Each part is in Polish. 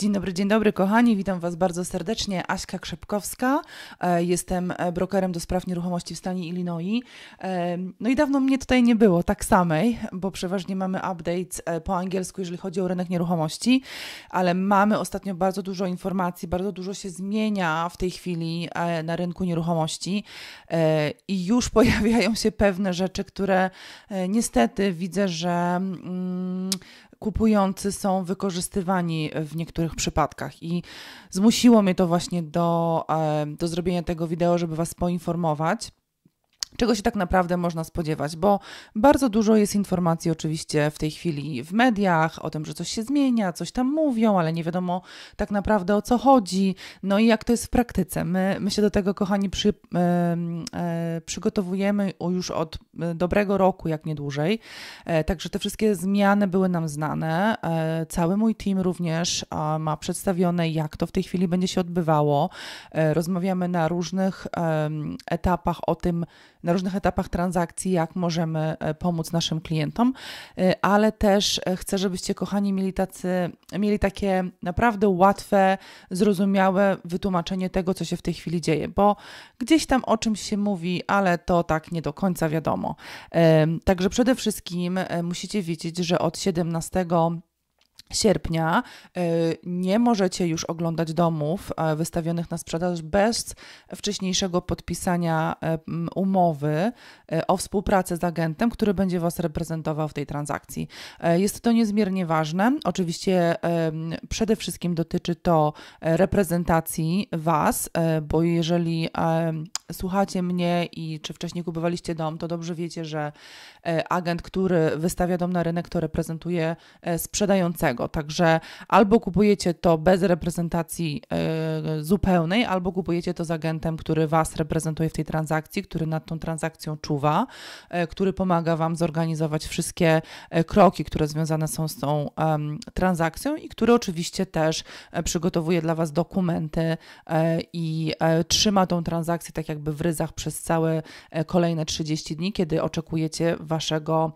Dzień dobry, dzień dobry kochani, witam Was bardzo serdecznie. Aśka Krzepkowska, e, jestem e, brokerem do spraw nieruchomości w stanie Illinois. E, no i dawno mnie tutaj nie było, tak samej, bo przeważnie mamy update po angielsku, jeżeli chodzi o rynek nieruchomości, ale mamy ostatnio bardzo dużo informacji, bardzo dużo się zmienia w tej chwili na rynku nieruchomości i już pojawiają się pewne rzeczy, które niestety widzę, że mm, kupujący są wykorzystywani w niektórych przypadkach. I zmusiło mnie to właśnie do, e, do zrobienia tego wideo, żeby Was poinformować. Czego się tak naprawdę można spodziewać, bo bardzo dużo jest informacji oczywiście w tej chwili w mediach o tym, że coś się zmienia, coś tam mówią, ale nie wiadomo tak naprawdę o co chodzi, no i jak to jest w praktyce. My, my się do tego, kochani, przy, e, przygotowujemy już od e, dobrego roku, jak nie dłużej, e, także te wszystkie zmiany były nam znane. cały mój team również ma przedstawione, jak to w tej chwili będzie się odbywało. rozmawiamy na różnych etapach o tym, na różnych etapach transakcji, jak możemy e, pomóc naszym klientom, e, ale też e, chcę, żebyście, kochani, mieli, tacy, mieli takie naprawdę łatwe, zrozumiałe wytłumaczenie tego, co się w tej chwili dzieje, bo gdzieś tam o czymś się mówi, ale to tak nie do końca wiadomo. Także przede wszystkim musicie wiedzieć, że od 17 sierpnia e, nie możecie już oglądać domów e, wystawionych na sprzedaż bez wcześniejszego podpisania e, umowy o współpracę z agentem, który będzie Was reprezentował w tej transakcji. Jest to niezmiernie ważne. Oczywiście przede wszystkim dotyczy to reprezentacji Was, bo jeżeli słuchacie mnie i czy wcześniej kupowaliście dom, to dobrze wiecie, że agent, który wystawia dom na rynek, to reprezentuje sprzedającego innego. Także albo kupujecie to bez reprezentacji yy, zupełnej, albo kupujecie to z agentem, który Was reprezentuje w tej transakcji, który nad tą transakcją czuwa, yy, który pomaga Wam zorganizować wszystkie yy, kroki, które związane są z tą transakcją i który oczywiście też przygotowuje dla Was dokumenty i trzyma tą transakcję tak jakby w ryzach przez całe kolejne 30 dni, kiedy oczekujecie Waszego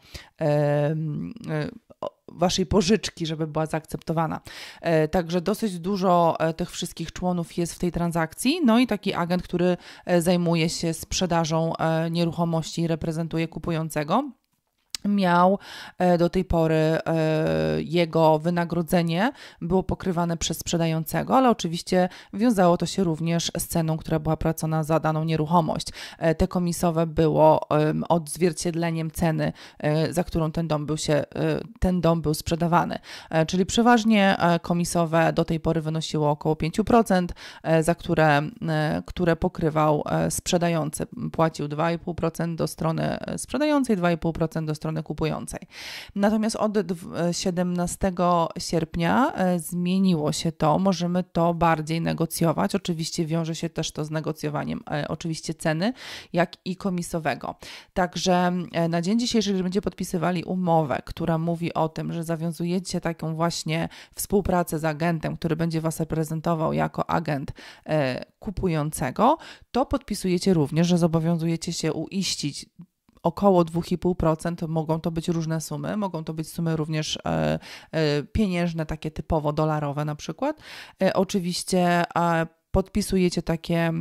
waszej pożyczki, żeby była zaakceptowana. E, także dosyć dużo e, tych wszystkich członów jest w tej transakcji. No i taki agent, który e, zajmuje się sprzedażą nieruchomości i reprezentuje kupującego miał e, do tej pory e, jego wynagrodzenie było pokrywane przez sprzedającego, ale oczywiście wiązało to się również z ceną, która była płacona za daną nieruchomość. E, te komisowe było odzwierciedleniem ceny, za którą ten dom był się, ten dom był sprzedawany. Czyli przeważnie komisowe do tej pory wynosiło około 5%, za które, które pokrywał sprzedający. Płacił 2,5% do strony sprzedającej, 2,5% do strony strony kupującej. Natomiast od 17 sierpnia e, zmieniło się to, możemy to bardziej negocjować. Oczywiście wiąże się też to z negocjowaniem e, oczywiście ceny, jak i komisowego. Także e, na dzień dzisiejszy, jeżeli będzie podpisywali umowę, która mówi o tym, że zawiązujecie taką właśnie współpracę z agentem, który będzie Was reprezentował jako agent kupującego, to podpisujecie również, że zobowiązujecie się uiścić około 2,5%. Mogą to być różne sumy, mogą to być sumy również e, e, pieniężne, takie typowo dolarowe na przykład. E, oczywiście podpisujecie takie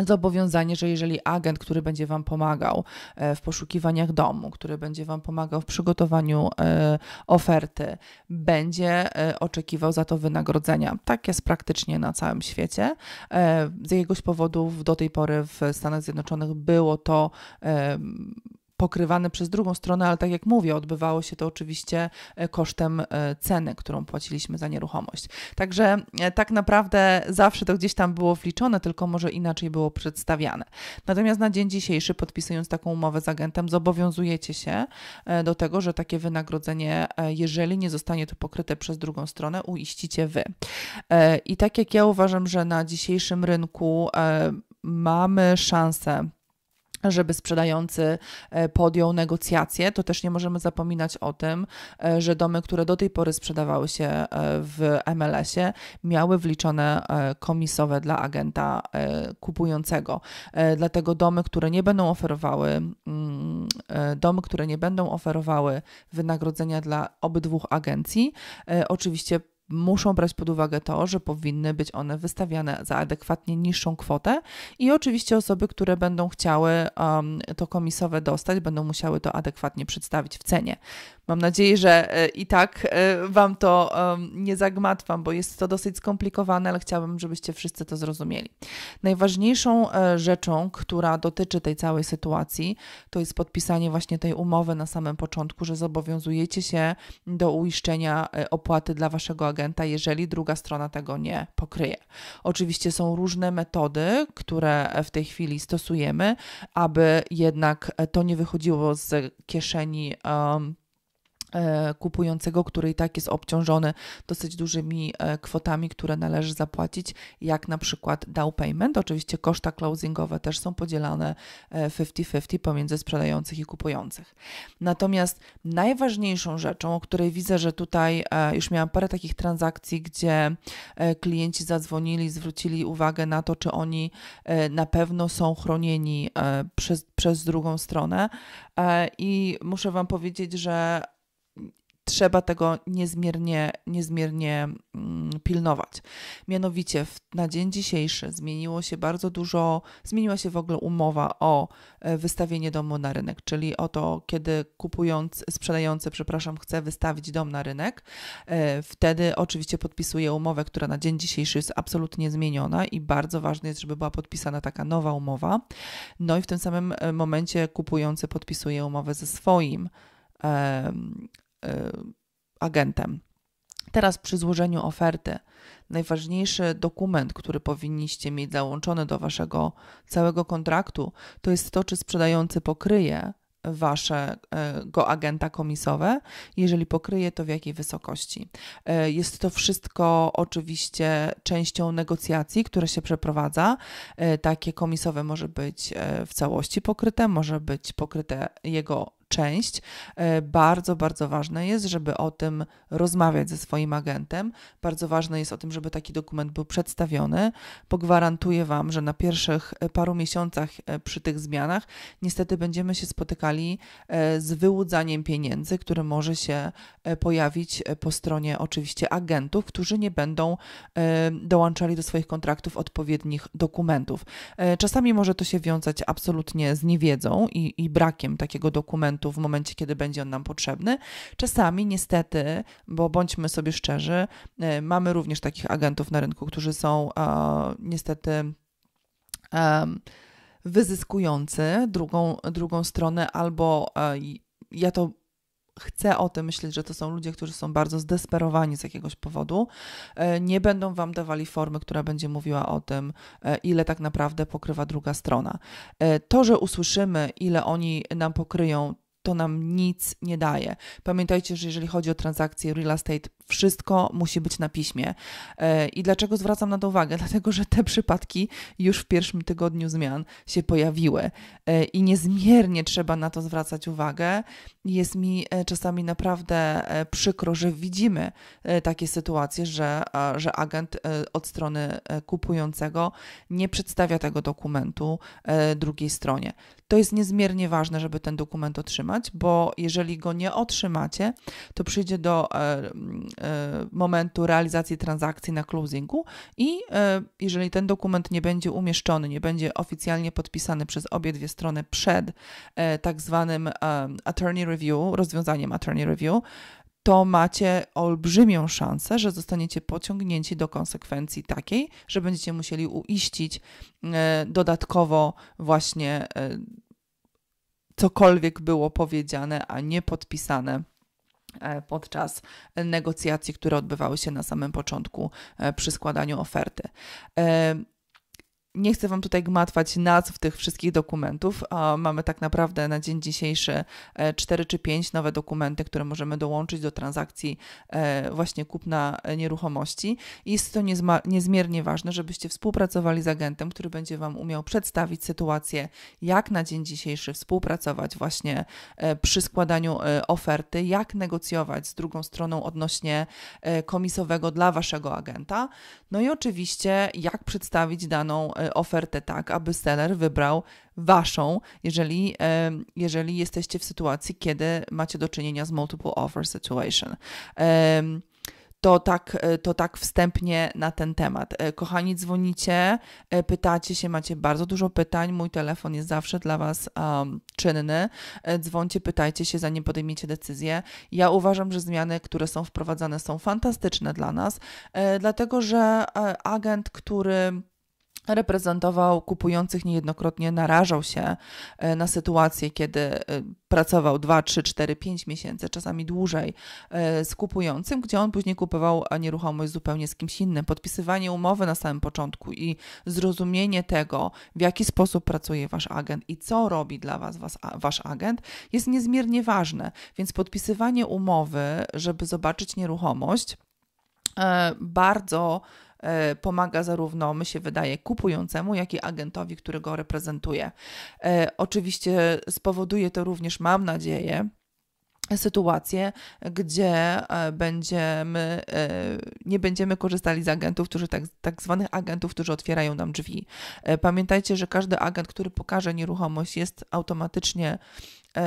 zobowiązanie, że jeżeli agent, który będzie Wam pomagał e, w poszukiwaniach domu, który będzie Wam pomagał w przygotowaniu e, oferty, będzie e, oczekiwał za to wynagrodzenia. Tak jest praktycznie na całym świecie. Z jakiegoś powodu do tej pory w Stanach Zjednoczonych było to pokrywane przez drugą stronę, ale tak jak mówię, odbywało się to oczywiście e, kosztem e, ceny, którą płaciliśmy za nieruchomość. Także e, tak naprawdę zawsze to gdzieś tam było wliczone, tylko może inaczej było przedstawiane. Natomiast na dzień dzisiejszy, podpisując taką umowę z agentem, zobowiązujecie się do tego, że takie wynagrodzenie, jeżeli nie zostanie to pokryte przez drugą stronę, uiścicie wy. I tak jak ja uważam, że na dzisiejszym rynku mamy szansę żeby sprzedający e, podjął negocjacje, to też nie możemy zapominać o tym, e, że domy, które do tej pory sprzedawały się e, w MLS-ie, miały wliczone komisowe dla agenta kupującego. Dlatego domy, które nie będą oferowały mm, domy, które nie będą oferowały wynagrodzenia dla obydwu agencji, oczywiście muszą brać pod uwagę to, że powinny być one wystawiane za adekwatnie niższą kwotę i oczywiście osoby, które będą chciały um, to komisowe dostać, będą musiały to adekwatnie przedstawić w cenie. Mam nadzieję, że e, i tak e, Wam to nie zagmatwam, bo jest to dosyć skomplikowane, ale chciałabym, żebyście wszyscy to zrozumieli. Najważniejszą e, rzeczą, która dotyczy tej całej sytuacji, to jest podpisanie właśnie tej umowy na samym początku, że zobowiązujecie się do uiszczenia opłaty dla Waszego agenta agenta, jeżeli druga strona tego nie pokryje. Oczywiście są różne metody, które w tej chwili stosujemy, aby jednak to nie wychodziło z kieszeni. Um, E, kupującego, który i tak jest obciążony dosyć dużymi e, kwotami, które należy zapłacić, jak na przykład down payment. Oczywiście koszta closingowe też są podzielane 50-50 e, pomiędzy sprzedających i kupujących. Natomiast najważniejszą rzeczą, o której widzę, że tutaj już miałam parę takich transakcji, gdzie klienci zadzwonili, zwrócili uwagę na to, czy oni na pewno są chronieni przez, przez drugą stronę i muszę Wam powiedzieć, że trzeba tego niezmiernie, niezmiernie mm, pilnować. Mianowicie na dzień dzisiejszy zmieniło się bardzo dużo, zmieniła się w ogóle umowa o e, wystawienie domu na rynek, czyli o to, kiedy kupując, sprzedający, przepraszam, chce wystawić dom na rynek, e, wtedy oczywiście podpisuje umowę, która na dzień dzisiejszy jest absolutnie zmieniona i bardzo ważne jest, żeby była podpisana taka nowa umowa. No i w tym samym e, momencie kupujący podpisuje umowę ze swoim Y, agentem. Teraz przy złożeniu oferty najważniejszy dokument, który powinniście mieć załączony do waszego całego kontraktu, to jest to, czy sprzedający pokryje wasze y, go agenta komisowe. Jeżeli pokryje, to w jakiej wysokości. Y, jest to wszystko oczywiście częścią negocjacji, które się przeprowadza. Takie komisowe może być w całości pokryte, może być pokryte jego część. E, bardzo, bardzo ważne jest, żeby o tym rozmawiać ze swoim agentem. Bardzo ważne jest o tym, żeby taki dokument był przedstawiony, Pogwarantuję Wam, że na pierwszych e, paru miesiącach e, przy tych zmianach niestety będziemy się spotykali z wyłudzaniem pieniędzy, które może się pojawić po stronie oczywiście agentów, którzy nie będą dołączali do swoich kontraktów odpowiednich dokumentów. Czasami może to się wiązać absolutnie z niewiedzą i, i brakiem takiego dokumentu w momencie, kiedy będzie on nam potrzebny. Czasami, niestety, bo bądźmy sobie szczerzy, y, mamy również takich agentów na rynku, którzy są e, niestety. E, wyzyskujący drugą, drugą stronę, albo e, ja to chcę o tym myśleć, że to są ludzie, którzy są bardzo zdesperowani z jakiegoś powodu, e, nie będą wam dawali formy, która będzie mówiła o tym, e, ile tak naprawdę pokrywa druga strona. E, to, że usłyszymy, ile oni nam pokryją, to nam nic nie daje. Pamiętajcie, że jeżeli chodzi o transakcje real estate, wszystko musi być na piśmie. E, I dlaczego zwracam na to uwagę? Dlatego, że te przypadki już w pierwszym tygodniu zmian się pojawiły e, i niezmiernie trzeba na to zwracać uwagę. Jest mi e, czasami naprawdę przykro, że widzimy takie sytuacje, że, że agent od strony kupującego nie przedstawia tego dokumentu drugiej stronie. To jest niezmiernie ważne, żeby ten dokument otrzymać, bo jeżeli go nie otrzymacie, to przyjdzie do E, momentu realizacji transakcji na closingu i e, jeżeli ten dokument nie będzie umieszczony, nie będzie oficjalnie podpisany przez obie dwie strony przed e, tak zwanym attorney review, rozwiązaniem attorney review, to macie olbrzymią szansę, że zostaniecie pociągnięci do konsekwencji takiej, że będziecie musieli uiścić dodatkowo właśnie cokolwiek było powiedziane, a nie podpisane E, podczas negocjacji, które odbywały się na samym początku e, przy składaniu oferty. E, nie chcę Wam tutaj gmatwać nazw tych wszystkich dokumentów. A mamy tak naprawdę na dzień dzisiejszy 4 e, czy 5 nowe dokumenty, które możemy dołączyć do transakcji e, właśnie kupna nieruchomości. Jest to niezmiernie ważne, żebyście współpracowali z agentem, który będzie Wam umiał przedstawić sytuację, jak na dzień dzisiejszy współpracować właśnie e, przy składaniu oferty, jak negocjować z drugą stroną odnośnie komisowego dla Waszego agenta. No i oczywiście, jak przedstawić daną E, ofertę tak, aby seller wybrał waszą, jeżeli, e, jeżeli jesteście w sytuacji, kiedy macie do czynienia z multiple offer situation. To tak, e, to tak wstępnie na ten temat. Kochani, dzwonicie, pytacie się, macie bardzo dużo pytań. Mój telefon jest zawsze dla Was um, czynny. Dzwoncie, pytajcie się, zanim podejmiecie decyzję. Ja uważam, że zmiany, które są wprowadzane, są fantastyczne dla nas, dlatego że agent, który reprezentował kupujących niejednokrotnie, narażał się e, na sytuacje, kiedy e, pracował 2, 3, 4, 5 miesięcy, czasami dłużej e, z kupującym, gdzie on później kupował nieruchomość zupełnie z kimś innym. Podpisywanie umowy na samym początku i zrozumienie tego, w jaki sposób pracuje wasz agent i co robi dla was, was wasz agent, jest niezmiernie ważne. Więc podpisywanie umowy, żeby zobaczyć nieruchomość, bardzo E, pomaga zarówno, my się wydaje, kupującemu, jak i agentowi, który go reprezentuje. E, oczywiście spowoduje to również, mam nadzieję, sytuację, gdzie e, będziemy, nie będziemy korzystali z agentów, którzy tak, tak zwanych agentów, którzy otwierają nam drzwi. Pamiętajcie, że każdy agent, który pokaże nieruchomość, jest automatycznie E,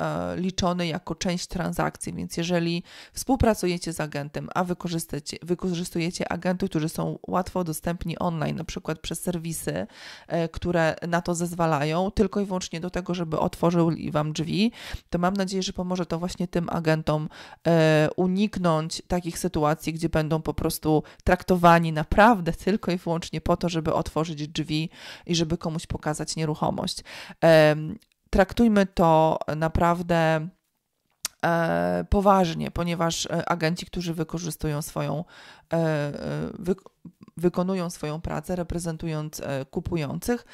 e, liczony jako część transakcji, więc jeżeli współpracujecie z agentem, a wykorzystujecie agentów, którzy są łatwo dostępni online, na przykład przez serwisy, e, które na to zezwalają, tylko i wyłącznie do tego, żeby otworzyli Wam drzwi, to mam nadzieję, że pomoże to właśnie tym agentom uniknąć takich sytuacji, gdzie będą po prostu traktowani naprawdę tylko i wyłącznie po to, żeby otworzyć drzwi i żeby komuś pokazać nieruchomość traktujmy to naprawdę e, poważnie, ponieważ e, agenci, którzy wykorzystują swoją E, e, wy, wykonują swoją pracę, reprezentując e, kupujących,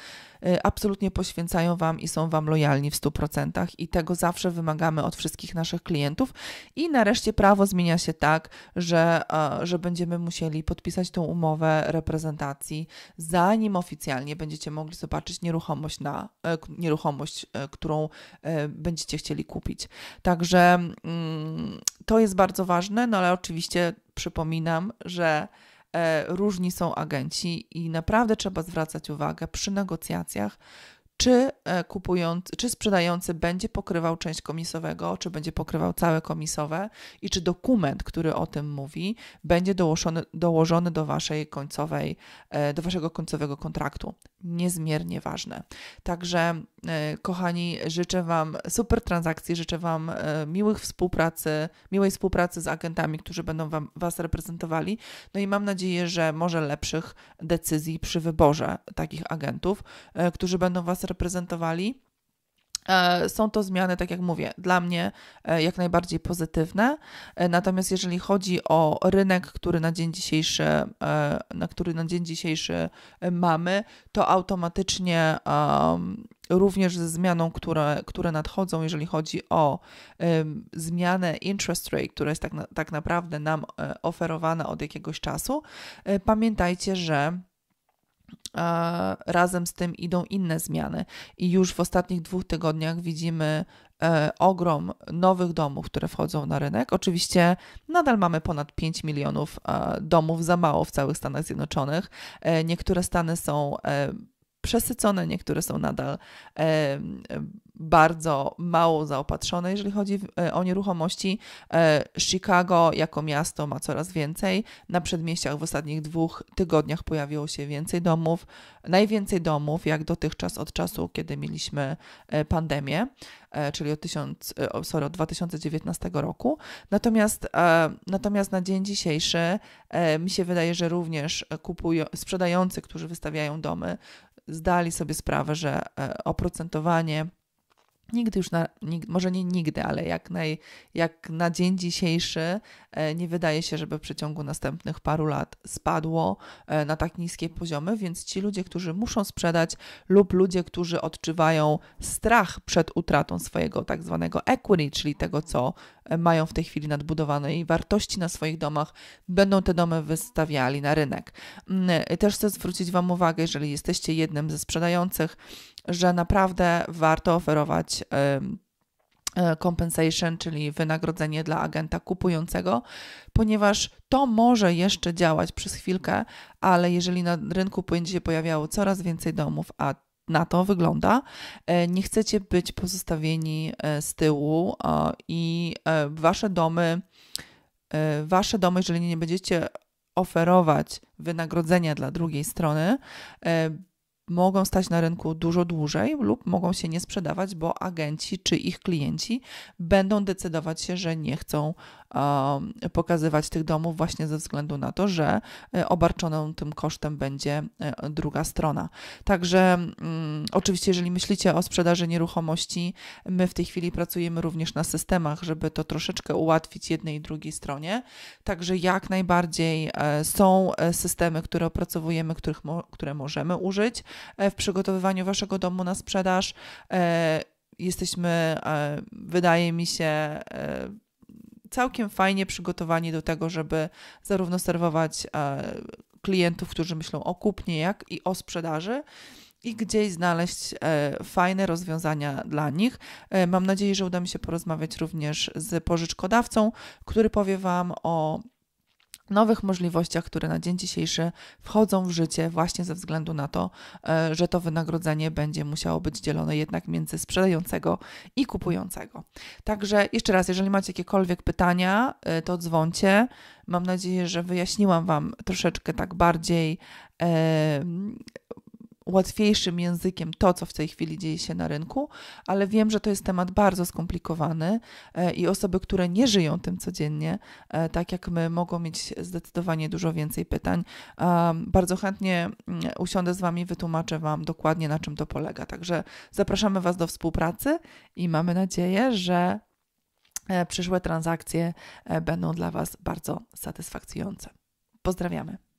absolutnie poświęcają Wam i są Wam lojalni w 100% i tego zawsze wymagamy od wszystkich naszych klientów. I nareszcie prawo zmienia się tak, że, że będziemy musieli podpisać tą umowę reprezentacji, zanim oficjalnie będziecie mogli zobaczyć nieruchomość, na, nieruchomość którą będziecie chcieli kupić. Także mm, to jest bardzo ważne, no ale oczywiście przypominam, że e, różni są agenci i naprawdę trzeba zwracać uwagę przy negocjacjach, czy e, kupujący, czy sprzedający będzie pokrywał część komisowego, czy będzie pokrywał całe komisowe i czy dokument, który o tym mówi, będzie dołożony, dołożony do waszej końcowej, e, do waszego końcowego kontraktu. Niezmiernie ważne. Także e, kochani, życzę wam super transakcji, życzę wam miłych współpracy, miłej współpracy z agentami, którzy będą wam, was reprezentowali. No i mam nadzieję, że może lepszych decyzji przy wyborze takich agentów, którzy będą was reprezentowali. E, są to zmiany, tak jak mówię, dla mnie e, jak najbardziej pozytywne. E, natomiast jeżeli chodzi o rynek, który na dzień dzisiejszy, na który na dzień dzisiejszy mamy, to automatycznie również ze zmianą, które, które nadchodzą, jeżeli chodzi o zmianę interest rate, która jest tak, tak naprawdę nam oferowana od jakiegoś czasu, pamiętajcie, że razem z tym idą inne zmiany. I już w ostatnich dwóch tygodniach widzimy e, ogrom nowych domów, które wchodzą na rynek. Oczywiście nadal mamy ponad 5 milionów e, domów za mało w całych Stanach Zjednoczonych. E, niektóre stany są przesycone, niektóre są nadal bardzo mało zaopatrzone, jeżeli chodzi e, o nieruchomości. E, Chicago jako miasto ma coraz więcej. Na przedmieściach w ostatnich dwóch tygodniach pojawiło się więcej domów, najwięcej domów jak dotychczas od czasu, kiedy mieliśmy e, pandemię, czyli od, 1000, sorry, od 2019 roku. Natomiast, natomiast na dzień dzisiejszy mi się wydaje, że również kupują, sprzedający, którzy wystawiają domy, zdali sobie sprawę, że oprocentowanie nigdy już, na, może nie nigdy, ale jak, naj, jak na dzień dzisiejszy e, nie wydaje się, żeby w przeciągu następnych paru lat spadło e, na tak niskie poziomy, więc ci ludzie, którzy muszą sprzedać lub ludzie, którzy odczuwają strach przed utratą swojego tak zwanego equity, czyli tego, co e, mają w tej chwili nadbudowanej wartości na swoich domach, będą te domy wystawiali na rynek. Mm, też chcę zwrócić Wam uwagę, jeżeli jesteście jednym ze sprzedających, że naprawdę warto oferować e, compensation, czyli wynagrodzenie dla agenta kupującego, ponieważ to może jeszcze działać przez chwilkę, ale jeżeli na rynku będzie się pojawiało coraz więcej domów, a na to wygląda. E, nie chcecie być pozostawieni e, z tyłu i wasze domy, wasze domy, jeżeli nie będziecie oferować wynagrodzenia dla drugiej strony, mogą stać na rynku dużo dłużej lub mogą się nie sprzedawać, bo agenci czy ich klienci będą decydować się, że nie chcą pokazywać tych domów właśnie ze względu na to, że e, obarczoną tym kosztem będzie e, druga strona. Także mm, oczywiście, jeżeli myślicie o sprzedaży nieruchomości, my w tej chwili pracujemy również na systemach, żeby to troszeczkę ułatwić jednej i drugiej stronie. Także jak najbardziej e, są systemy, które opracowujemy, których które możemy użyć w przygotowywaniu waszego domu na sprzedaż jesteśmy, wydaje mi się, całkiem fajnie przygotowani do tego, żeby zarówno serwować e, klientów, którzy myślą o kupnie, jak i o sprzedaży i gdzieś znaleźć e, fajne rozwiązania dla nich. E, mam nadzieję, że uda mi się porozmawiać również z pożyczkodawcą, który powie Wam o nowych możliwościach, które na dzień dzisiejszy wchodzą w życie właśnie ze względu na to, e, że to wynagrodzenie będzie musiało być dzielone jednak między sprzedającego i kupującego. Także jeszcze raz, jeżeli macie jakiekolwiek pytania, e, to dzwoncie. Mam nadzieję, że wyjaśniłam Wam troszeczkę tak bardziej e, łatwiejszym językiem to, co w tej chwili dzieje się na rynku, ale wiem, że to jest temat bardzo skomplikowany e, i osoby, które nie żyją tym codziennie, e, tak jak my, mogą mieć zdecydowanie dużo więcej pytań. Bardzo chętnie mm, usiądę z Wami, wytłumaczę Wam dokładnie, na czym to polega. Także zapraszamy Was do współpracy i mamy nadzieję, że e, przyszłe transakcje będą dla Was bardzo satysfakcjonujące. Pozdrawiamy.